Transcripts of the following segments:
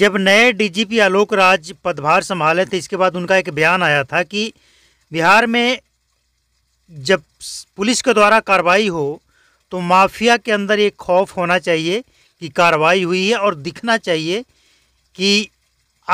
जब नए डीजीपी आलोक राज पदभार संभाले थे इसके बाद उनका एक बयान आया था कि बिहार में जब पुलिस के द्वारा कार्रवाई हो तो माफिया के अंदर एक खौफ होना चाहिए कि कार्रवाई हुई है और दिखना चाहिए कि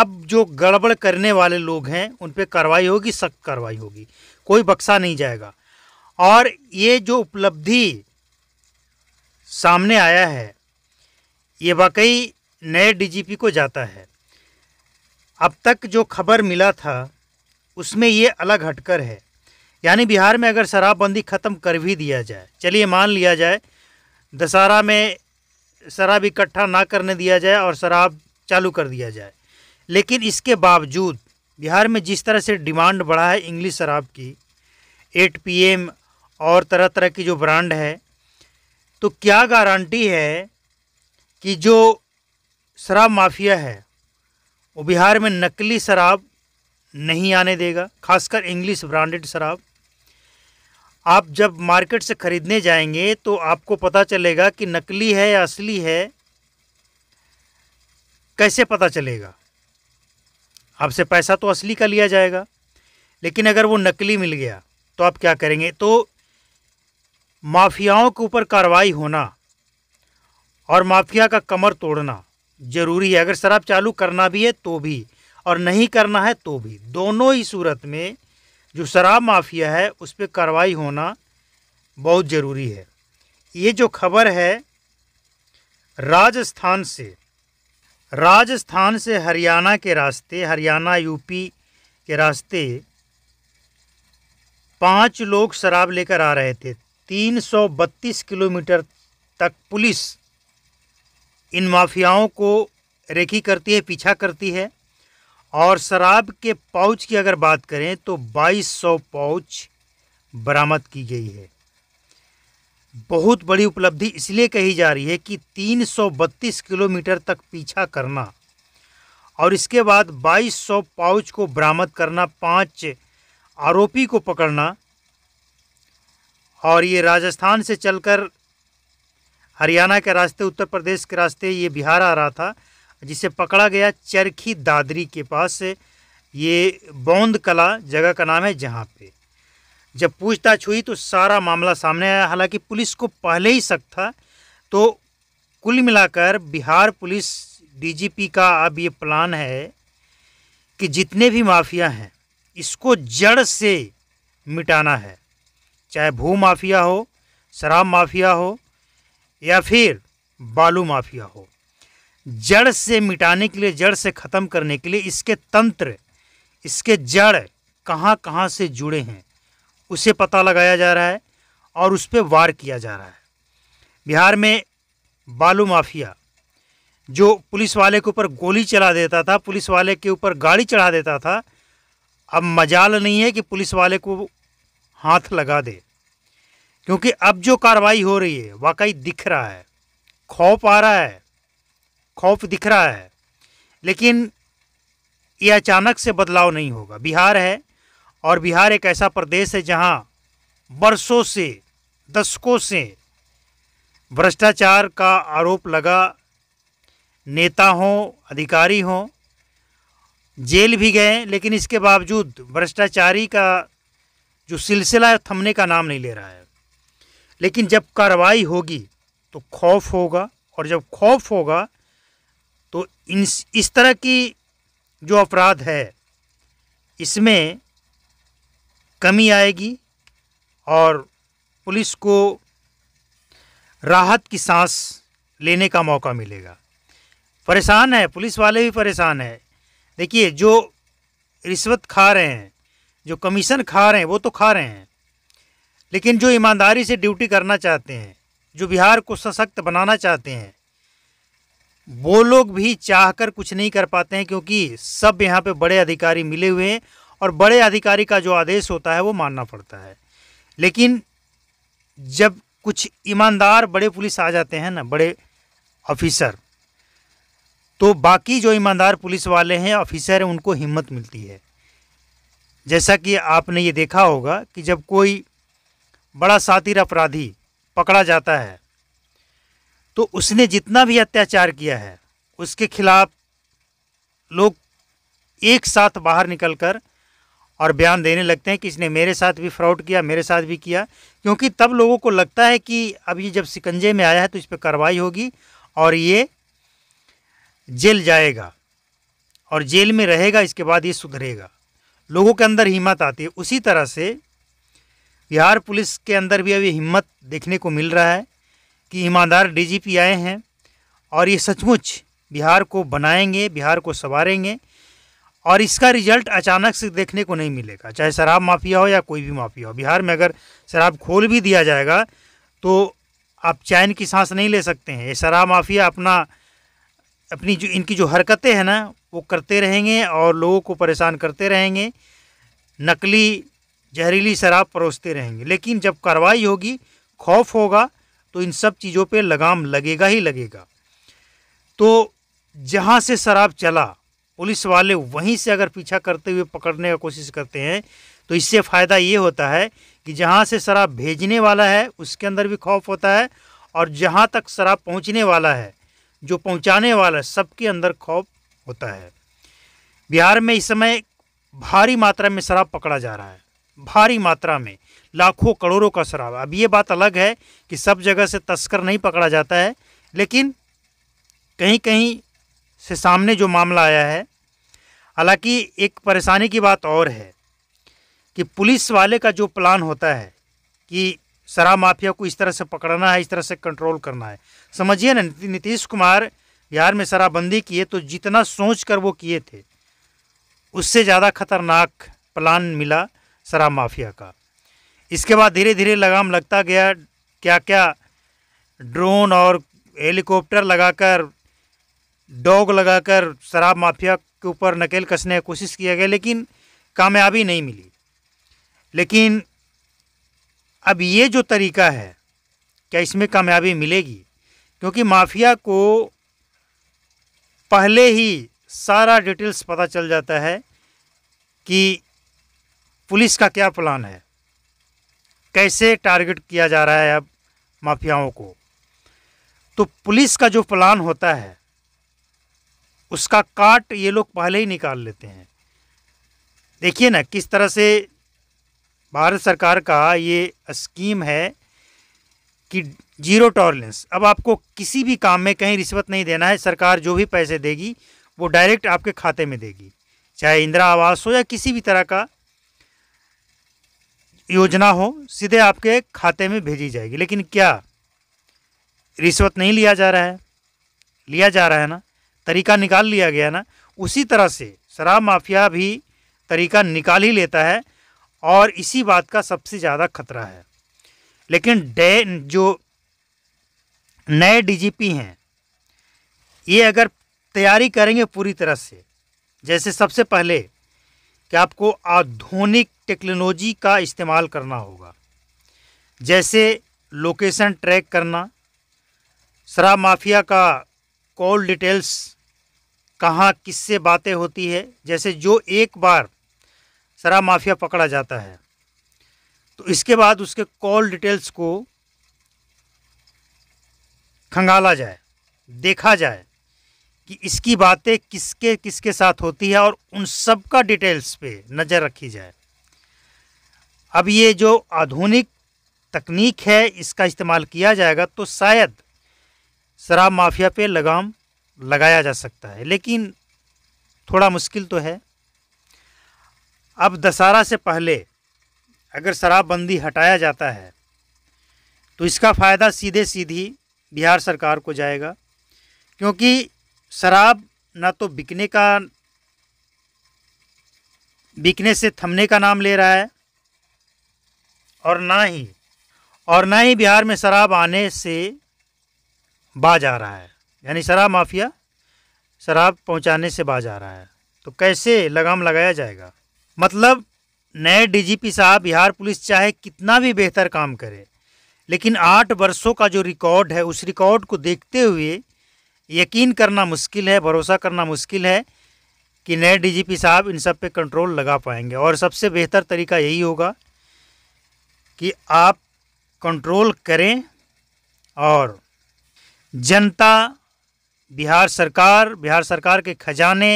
अब जो गड़बड़ करने वाले लोग हैं उन पर कार्रवाई होगी सख्त कार्रवाई होगी कोई बक्सा नहीं जाएगा और ये जो उपलब्धि सामने आया है ये वाकई नए डीजीपी को जाता है अब तक जो खबर मिला था उसमें ये अलग हटकर है यानी बिहार में अगर शराबबंदी ख़त्म कर भी दिया जाए चलिए मान लिया जाए दशहरा में शराब इकट्ठा ना करने दिया जाए और शराब चालू कर दिया जाए लेकिन इसके बावजूद बिहार में जिस तरह से डिमांड बढ़ा है इंग्लिश शराब की एट पीएम और तरह तरह की जो ब्रांड है तो क्या गारंटी है कि जो शराब माफिया है वो बिहार में नकली शराब नहीं आने देगा खासकर इंग्लिश ब्रांडेड शराब आप जब मार्केट से ख़रीदने जाएंगे तो आपको पता चलेगा कि नकली है या असली है कैसे पता चलेगा आपसे पैसा तो असली का लिया जाएगा लेकिन अगर वो नकली मिल गया तो आप क्या करेंगे तो माफियाओं के ऊपर कार्रवाई होना और माफिया का कमर तोड़ना ज़रूरी है अगर शराब चालू करना भी है तो भी और नहीं करना है तो भी दोनों ही सूरत में जो शराब माफिया है उस पर कार्रवाई होना बहुत ज़रूरी है ये जो खबर है राजस्थान से राजस्थान से हरियाणा के रास्ते हरियाणा यूपी के रास्ते पांच लोग शराब लेकर आ रहे थे 332 किलोमीटर तक पुलिस इन माफियाओं को रेखी करती है पीछा करती है और शराब के पाउच की अगर बात करें तो 2200 पाउच बरामद की गई है बहुत बड़ी उपलब्धि इसलिए कही जा रही है कि 332 किलोमीटर तक पीछा करना और इसके बाद 2200 पाउच को बरामद करना पांच आरोपी को पकड़ना और ये राजस्थान से चलकर हरियाणा के रास्ते उत्तर प्रदेश के रास्ते ये बिहार आ रहा था जिसे पकड़ा गया चरखी दादरी के पास ये बौंद कला जगह का नाम है जहाँ पे जब पूछताछ हुई तो सारा मामला सामने आया हालांकि पुलिस को पहले ही शक था तो कुल मिलाकर बिहार पुलिस डीजीपी का अब ये प्लान है कि जितने भी माफिया हैं इसको जड़ से मिटाना है चाहे भू माफिया हो शराब माफिया हो या फिर बालू माफिया हो जड़ से मिटाने के लिए जड़ से ख़त्म करने के लिए इसके तंत्र इसके जड़ कहाँ कहाँ से जुड़े हैं उसे पता लगाया जा रहा है और उस पर वार किया जा रहा है बिहार में बालू माफिया जो पुलिस वाले के ऊपर गोली चला देता था पुलिस वाले के ऊपर गाड़ी चढ़ा देता था अब मजाल नहीं है कि पुलिस वाले को हाथ लगा दे क्योंकि अब जो कार्रवाई हो रही है वाकई दिख रहा है खौफ आ रहा है खौफ दिख रहा है लेकिन ये अचानक से बदलाव नहीं होगा बिहार है और बिहार एक ऐसा प्रदेश है जहाँ बरसों से दशकों से भ्रष्टाचार का आरोप लगा नेता हों अधिकारी हों जेल भी गए लेकिन इसके बावजूद भ्रष्टाचारी का जो सिलसिला है थमने का नाम नहीं ले रहा है लेकिन जब कार्रवाई होगी तो खौफ होगा और जब खौफ होगा तो इन इस तरह की जो अपराध है इसमें कमी आएगी और पुलिस को राहत की सांस लेने का मौका मिलेगा परेशान है पुलिस वाले भी परेशान है देखिए जो रिश्वत खा रहे हैं जो कमीशन खा रहे हैं वो तो खा रहे हैं लेकिन जो ईमानदारी से ड्यूटी करना चाहते हैं जो बिहार को सशक्त बनाना चाहते हैं वो लोग भी चाहकर कुछ नहीं कर पाते हैं क्योंकि सब यहाँ पे बड़े अधिकारी मिले हुए हैं और बड़े अधिकारी का जो आदेश होता है वो मानना पड़ता है लेकिन जब कुछ ईमानदार बड़े पुलिस आ जाते हैं ना बड़े ऑफिसर तो बाकी जो ईमानदार पुलिस वाले हैं ऑफिसर हैं उनको हिम्मत मिलती है जैसा कि आपने ये देखा होगा कि जब कोई बड़ा सातिर अपराधी पकड़ा जाता है तो उसने जितना भी अत्याचार किया है उसके खिलाफ लोग एक साथ बाहर निकलकर और बयान देने लगते हैं कि इसने मेरे साथ भी फ्रॉड किया मेरे साथ भी किया क्योंकि तब लोगों को लगता है कि अब ये जब सिकंजे में आया है तो इस पर कार्रवाई होगी और ये जेल जाएगा और जेल में रहेगा इसके बाद ये सुधरेगा लोगों के अंदर हिम्मत आती है उसी तरह से बिहार पुलिस के अंदर भी अभी हिम्मत देखने को मिल रहा है कि ईमानदार डीजीपी आए हैं और ये सचमुच बिहार को बनाएंगे बिहार को संवारेंगे और इसका रिजल्ट अचानक से देखने को नहीं मिलेगा चाहे शराब माफिया हो या कोई भी माफिया हो बिहार में अगर शराब खोल भी दिया जाएगा तो आप चैन की सांस नहीं ले सकते हैं ये शराब माफिया अपना अपनी जो इनकी जो हरकतें हैं ना वो करते रहेंगे और लोगों को परेशान करते रहेंगे नकली जहरीली शराब परोसते रहेंगे लेकिन जब कार्रवाई होगी खौफ होगा तो इन सब चीज़ों पे लगाम लगेगा ही लगेगा तो जहाँ से शराब चला पुलिस वाले वहीं से अगर पीछा करते हुए पकड़ने का कोशिश करते हैं तो इससे फ़ायदा ये होता है कि जहाँ से शराब भेजने वाला है उसके अंदर भी खौफ होता है और जहाँ तक शराब पहुँचने वाला है जो पहुँचाने वाला है सबके अंदर खौफ होता है बिहार में इस समय भारी मात्रा में शराब पकड़ा जा रहा है भारी मात्रा में लाखों करोड़ों का शराब अब ये बात अलग है कि सब जगह से तस्कर नहीं पकड़ा जाता है लेकिन कहीं कहीं से सामने जो मामला आया है हालांकि एक परेशानी की बात और है कि पुलिस वाले का जो प्लान होता है कि शराब माफिया को इस तरह से पकड़ना है इस तरह से कंट्रोल करना है समझिए ना नीतीश कुमार बिहार में शराबबंदी किए तो जितना सोच कर वो किए थे उससे ज़्यादा खतरनाक प्लान मिला शराब माफिया का इसके बाद धीरे धीरे लगाम लगता गया क्या क्या ड्रोन और हेलीकॉप्टर लगाकर डॉग लगाकर शराब माफिया के ऊपर नकेल कसने की कोशिश किया गया लेकिन कामयाबी नहीं मिली लेकिन अब ये जो तरीका है क्या इसमें कामयाबी मिलेगी क्योंकि माफिया को पहले ही सारा डिटेल्स पता चल जाता है कि पुलिस का क्या प्लान है कैसे टारगेट किया जा रहा है अब माफियाओं को तो पुलिस का जो प्लान होता है उसका काट ये लोग पहले ही निकाल लेते हैं देखिए ना किस तरह से भारत सरकार का ये स्कीम है कि जीरो टॉलरेंस अब आपको किसी भी काम में कहीं रिश्वत नहीं देना है सरकार जो भी पैसे देगी वो डायरेक्ट आपके खाते में देगी चाहे इंदिरा आवास हो या किसी भी तरह का योजना हो सीधे आपके खाते में भेजी जाएगी लेकिन क्या रिश्वत नहीं लिया जा रहा है लिया जा रहा है ना तरीका निकाल लिया गया ना उसी तरह से शराब माफिया भी तरीका निकाल ही लेता है और इसी बात का सबसे ज़्यादा खतरा है लेकिन डे जो नए डीजीपी हैं ये अगर तैयारी करेंगे पूरी तरह से जैसे सबसे पहले कि आपको आधुनिक टेक्नोलॉजी का इस्तेमाल करना होगा जैसे लोकेशन ट्रैक करना शराब माफिया का कॉल डिटेल्स कहाँ किससे बातें होती है जैसे जो एक बार शराब माफिया पकड़ा जाता है तो इसके बाद उसके कॉल डिटेल्स को खंगाला जाए देखा जाए कि इसकी बातें किसके किसके साथ होती है और उन सब का डिटेल्स पे नज़र रखी जाए अब ये जो आधुनिक तकनीक है इसका इस्तेमाल किया जाएगा तो शायद शराब माफिया पे लगाम लगाया जा सकता है लेकिन थोड़ा मुश्किल तो है अब दशहरा से पहले अगर शराबबंदी हटाया जाता है तो इसका फ़ायदा सीधे सीधी बिहार सरकार को जाएगा क्योंकि शराब ना तो बिकने का बिकने से थमने का नाम ले रहा है और ना ही और ना ही बिहार में शराब आने से बाज आ रहा है यानी शराब माफिया शराब पहुंचाने से बाज आ रहा है तो कैसे लगाम लगाया जाएगा मतलब नए डीजीपी साहब बिहार पुलिस चाहे कितना भी बेहतर काम करे लेकिन आठ वर्षों का जो रिकॉर्ड है उस रिकॉर्ड को देखते हुए यकीन करना मुश्किल है भरोसा करना मुश्किल है कि नए डीजीपी साहब इन सब पे कंट्रोल लगा पाएंगे और सबसे बेहतर तरीका यही होगा कि आप कंट्रोल करें और जनता बिहार सरकार बिहार सरकार के खजाने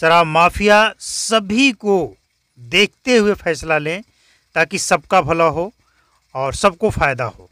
शराब माफिया सभी को देखते हुए फैसला लें ताकि सबका भला हो और सबको फ़ायदा हो